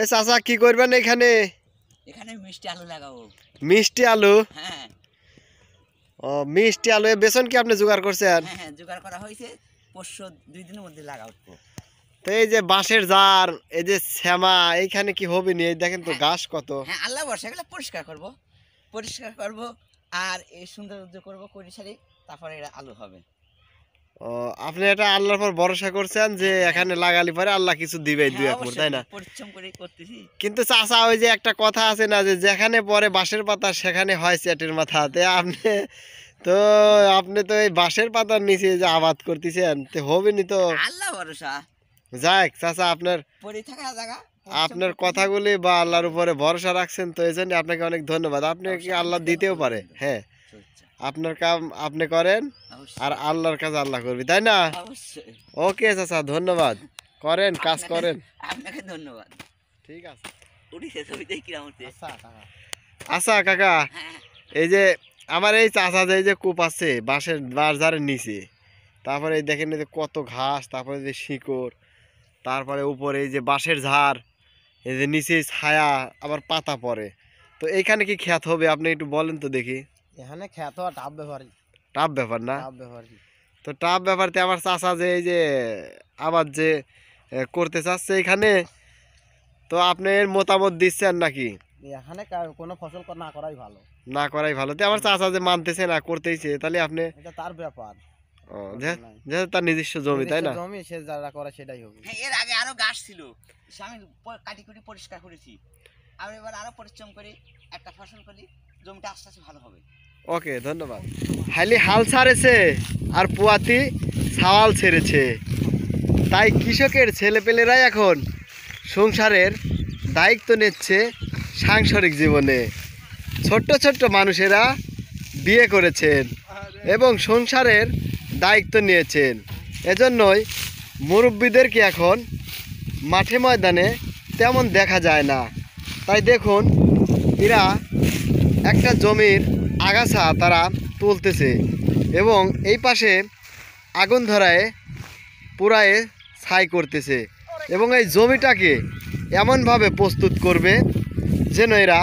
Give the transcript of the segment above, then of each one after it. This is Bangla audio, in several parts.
এ চাচা কি করবেন এখানে এখানে মিষ্টি আলু লাগাবো মিষ্টি আলু হ্যাঁ ও মিষ্টি আলু বেসন কি আপনি জোগাড় করছেন হ্যাঁ, হ্যাঁ জোগাড় করা হয়েছে পরশু দুই দিনের মধ্যে লাগাবো তো এই যে বাঁশের জার এই যে শ্যামা এইখানে কি হবে নি দেখেন তো গাছ হ্যাঁ। কত হ্যাঁ আল্লাহ বর্ষা এগুলো পরিষ্কার করব পরিষ্কার করব আর এই সৌন্দর্য করব করি সারি তারপরে এটা আলু হবে ও আপনি এটা আল্লাহর পর ভরসা করছেন যে এখানে লাগালি পরে আল্লাহ কিছু দিবে দুই এক তাই না হ্যাঁ, পরিশ্রম করে করতেছি কিন্তু চাচা ওই যে একটা কথা আছে না যে যেখানে পরে বাঁশের পাতা সেখানে হয় চ্যাটের মাথা তে আপনি তো আপনি তো এই বাঁশের পাতার নিচে যে আবাদ করতেছেন তে হবে নি তো আল্লাহ ভরসা যাক চাচা আপনার পড়ে থাকা জায়গা আপনার কথাগুলি বা আল্লাহর উপরে ভরসা রাখছেন তো এই জন্য আপনাকে অনেক ধন্যবাদ আপনি কি আল্লাহ দিতেও পারে হ্যাঁ আচ্ছা, আচ্ছা। আপনার কাম আপনি করেন আর আল্লাহর কাজ আল্লাহ করবি তাই না ওকে চাচা ধন্যবাদ করেন কাজ করেন আপনাকে ধন্যবাদ ঠিক আছে আচ্ছা, আচ্ছা।, আচ্ছা কাকা হ্যাঁ। এই যে আমার এই চাষা যে যে কূপ আছে বাঁশের বাজারের নিচে তারপরে দেখেন যে কত ঘাস তারপরে যে শিকড় তারপরে উপরে এই যে বাঁশের ঝাড় এই যে নিচে ছায়া আবার পাতা পরে তো এইখানে কি খ্যাত হবে আপনি একটু বলেন তো দেখি এখানে খ্যাত টাপ ব্যাপারই টাপ ব্যাপার না টাপ ব্যাপারই তো টাপ ব্যাপারতে আমার চাষা যে এই যে আবার যে করতে চাচ্ছে এখানে তো আপনি এর মতামত দিচ্ছেন নাকি এখানে কোনো ফসল না করাই ভালো না করাই ভালো তো আমার চাষা যে মানতেছে না করতেইছে তাহলে আপনি এটা তার ব্যাপার নিজস্ব জমি তাই না জমি সে যারা করে সেটাই হ্যাঁ, এর আগে আরো গাছ ছিল আমি কাটি কুটি পরিষ্কার করেছি আর এবার আরো পরিশ্রম করি একটা ফসল করি জমিটা আস্তে আস্তে ভালো হবে ওকে ধন্যবাদ হাইলি হাল ছাড়েছে আর পুয়াতি সাওয়াল ছেড়েছে তাই কৃষকের ছেলেপেলেরাই এখন সংসারের দায়িত্ব নিচ্ছে সাংসারিক জীবনে ছোট্ট ছোট্ট মানুষেরা বিয়ে করেছেন এবং সংসারের দায়িত্ব নিয়েছেন এজন্যই মুরব্বীদেরকে এখন মাঠে ময়দানে তেমন দেখা যায় না তাই দেখুন এরা একটা জমির আগাছা তারা তুলতেছে এবং এই পাশে আগুন ধরায় পুরায় ছাই করতেছে এবং এই জমিটাকে এমনভাবে প্রস্তুত করবে যেন এরা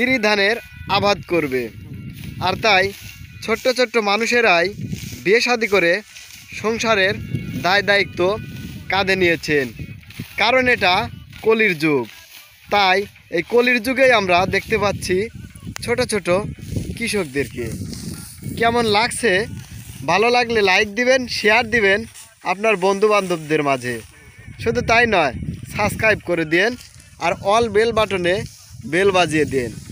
ইরি ধানের আবাদ করবে আর তাই ছোট্ট ছোট্ট মানুষেরাই বিয়ে শাদি করে সংসারের দায় দায়িত্ব কাঁধে নিয়েছেন কারণ এটা কলির যুগ তাই এই কলির যুগেই আমরা দেখতে পাচ্ছি ছোট ছোট কৃষকদেরকে কেমন লাগছে ভালো লাগলে লাইক দিবেন শেয়ার দিবেন আপনার বন্ধুবান্ধবদের মাঝে শুধু তাই নয় সাবস্ক্রাইব করে দিন আর অল বেল বাটনে বেল বাজিয়ে দিন